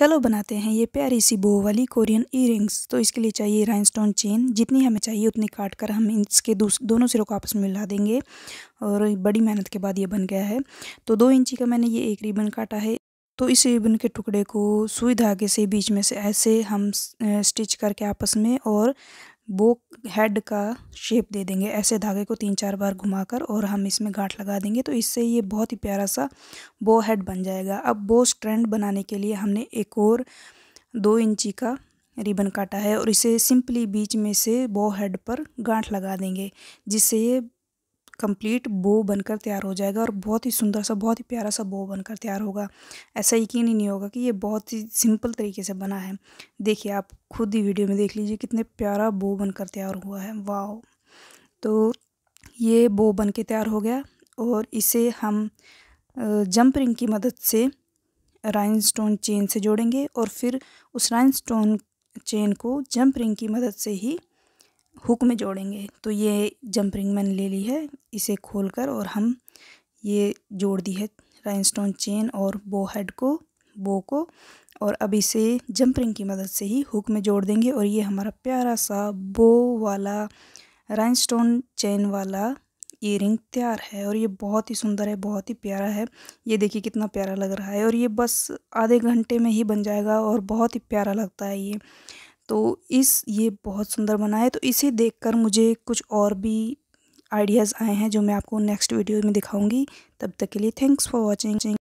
चलो बनाते हैं ये प्यारी सी बो वाली कोरियन ईयरिंग्स तो इसके लिए चाहिए राइनस्टोन चेन जितनी हमें चाहिए उतनी काट कर हम इसके दोनों सिरों को आपस में मिला देंगे और बड़ी मेहनत के बाद ये बन गया है तो दो इंची का मैंने ये एक रिबन काटा है तो इस रिबन के टुकड़े को सुई धागे से बीच में से ऐसे हम स्टिच करके आपस में और वो हेड का शेप दे देंगे ऐसे धागे को तीन चार बार घुमाकर और हम इसमें गांठ लगा देंगे तो इससे ये बहुत ही प्यारा सा बो हेड बन जाएगा अब बो स्ट्रैंड बनाने के लिए हमने एक और दो इंची का रिबन काटा है और इसे सिंपली बीच में से बो हेड पर गांठ लगा देंगे जिससे ये कंप्लीट बो बनकर तैयार हो जाएगा और बहुत ही सुंदर सा बहुत ही प्यारा सा बो बनकर तैयार होगा ऐसा यकीन ही नहीं होगा कि ये बहुत ही सिंपल तरीके से बना है देखिए आप खुद ही वीडियो में देख लीजिए कितने प्यारा बो बनकर तैयार हुआ है वाह तो ये बो बन के तैयार हो गया और इसे हम जंप रिंग की मदद से राइन स्टोन चेन से जोड़ेंगे और फिर उस राइन स्टोन चेन को जंप रिंग की मदद से ही हुक में जोड़ेंगे तो ये जंप रिंग मैंने ले ली है इसे खोलकर और हम ये जोड़ दी है राइनस्टोन चेन और बो हेड को बो को और अब इसे जंप रिंग की मदद से ही हुक में जोड़ देंगे और ये हमारा प्यारा सा बो वाला राइनस्टोन चेन वाला ईयरिंग तैयार है और ये बहुत ही सुंदर है बहुत ही प्यारा है ये देखिए कितना प्यारा लग रहा है और ये बस आधे घंटे में ही बन जाएगा और बहुत ही प्यारा लगता है ये तो इस ये बहुत सुंदर बना है तो इसे देखकर मुझे कुछ और भी आइडियाज़ आए हैं जो मैं आपको नेक्स्ट वीडियो में दिखाऊंगी तब तक के लिए थैंक्स फॉर वॉचिंग